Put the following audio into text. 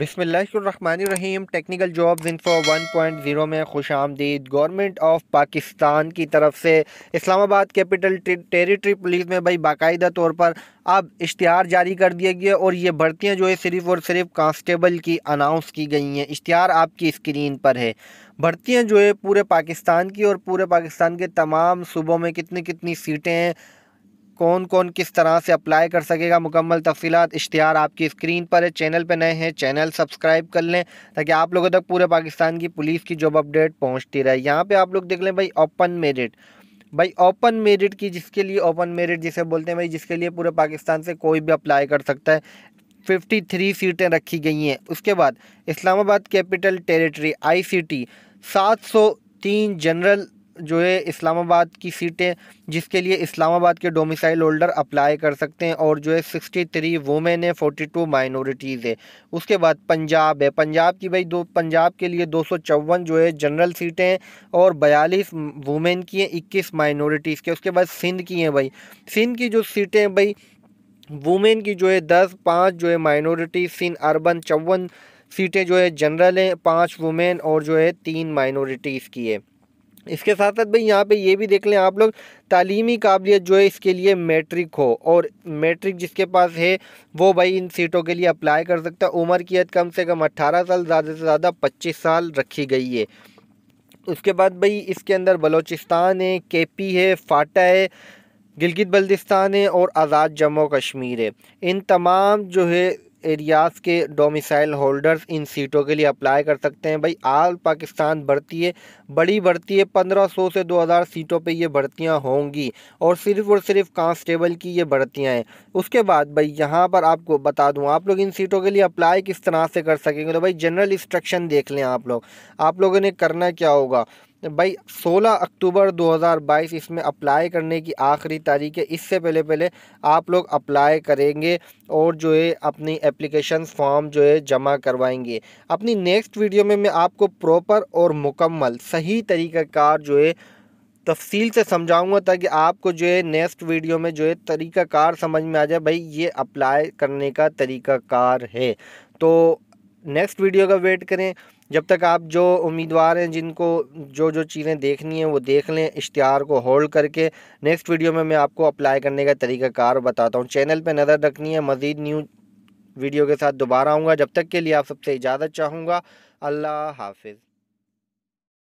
बिसमीम technical one info 1.0 में खुश आमदीद गवर्नमेंट ऑफ पाकिस्तान की तरफ से इस्लामाबाद कैपिटल टेरिटरी पुलिस में भाई बाकायदा तौर पर अब इश्तहार जारी कर दिया गया और ये भर्तियाँ जो है सिर्फ़ और सिर्फ कांस्टेबल की अनाउंस की गई हैं इश्तहार आपकी स्क्रीन पर है भर्तियाँ जो है पूरे पाकिस्तान की और पूरे पाकिस्तान के तमाम सूबों में कितनी कितनी सीटें हैं कौन कौन किस तरह से अप्लाई कर सकेगा मुकम्मल तफसीत इश्तहार आपकी स्क्रीन पर है चैनल पर नए हैं चैनल सब्सक्राइब कर लें ताकि आप लोगों तक पूरे पाकिस्तान की पुलिस की जॉब अपडेट पहुँचती रहे यहाँ पर आप लोग देख लें भाई ओपन मेरिट भाई ओपन मेरिट की जिसके लिए ओपन मेरिट जिसे बोलते हैं भाई जिसके लिए पूरे पाकिस्तान से कोई भी अप्लाई कर सकता है फिफ्टी थ्री सीटें रखी गई हैं उसके बाद इस्लामाबाद कैपिटल टेरिटरी आईसीटी सात सौ तीन जनरल जो है इस्लामाबाद की सीटें जिसके लिए इस्लामाबाद के डोमिसाइल होल्डर अप्लाई कर सकते हैं और जो है सिक्सटी थ्री वोमेन है फोर्टी टू माइनॉरिटीज़ है उसके बाद पंजाब है पंजाब की भाई दो पंजाब के लिए दो सौ चौवन जो है जनरल सीटें हैं और बयालीस वुमेन की हैं इक्कीस माइनॉरिटीज़ के उसके बाद सिंध की हैं भाई सिंध की जो सीटें हैं भाई वुमेन की जो है दस पाँच जो है माइनॉरिटी सिंध अरबन चौवन सीटें जो है जनरल हैं पाँच वुमेन और जो है तीन माइनॉरिटीज़ की है इसके साथ साथ भाई यहाँ पे ये भी देख लें आप लोग तालीमी काबिलियत जो है इसके लिए मैट्रिक हो और मैट्रिक जिसके पास है वो भाई इन सीटों के लिए अप्लाई कर सकता है उम्र की हद कम से कम अट्ठारह साल ज़्यादा से ज़्यादा पच्चीस साल रखी गई है उसके बाद भाई इसके अंदर बलोचिस्तान है के पी है फाटा है गिलगित बल्दिस्तान है और आज़ाद जम्मू कश्मीर है इन तमाम जो है एरियाज़ के डोमिसाइल होल्डर्स इन सीटों के लिए अप्लाई कर सकते हैं भाई आल पाकिस्तान भर्ती है बड़ी भर्ती है पंद्रह सौ से दो हज़ार सीटों पे ये भर्तियाँ होंगी और सिर्फ और सिर्फ कांस्टेबल की ये भर्तियाँ हैं उसके बाद भाई यहाँ पर आपको बता दूँ आप लोग इन सीटों के लिए अप्लाई किस तरह से कर सकेंगे तो भाई जनरल इंस्ट्रक्शन देख लें आप लोग आप लोगों ने करना क्या होगा भाई 16 अक्टूबर 2022 इसमें अप्लाई करने की आखिरी तारीख है इससे पहले पहले आप लोग अप्लाई करेंगे और जो है अपनी एप्लीकेशन फॉर्म जो है जमा करवाएंगे अपनी नेक्स्ट वीडियो में मैं आपको प्रॉपर और मुकम्मल सही तरीक़ाकार जो है तफसील से समझाऊंगा ताकि आपको जो है नेक्स्ट वीडियो में जो है तरीक़ाकार समझ में आ जाए भाई ये अप्लाई करने का तरीक़ाकार है तो नेक्स्ट वीडियो का वेट करें जब तक आप जो उम्मीदवार हैं जिनको जो जो चीज़ें देखनी है वो देख लें इश्तहार को होल्ड करके नेक्स्ट वीडियो में मैं आपको अप्लाई करने का कार बताता हूँ चैनल पर नज़र रखनी है मज़ीद न्यू वीडियो के साथ दोबारा आऊँगा जब तक के लिए आप सबसे इजाज़त चाहूँगा अल्लाह हाफिज़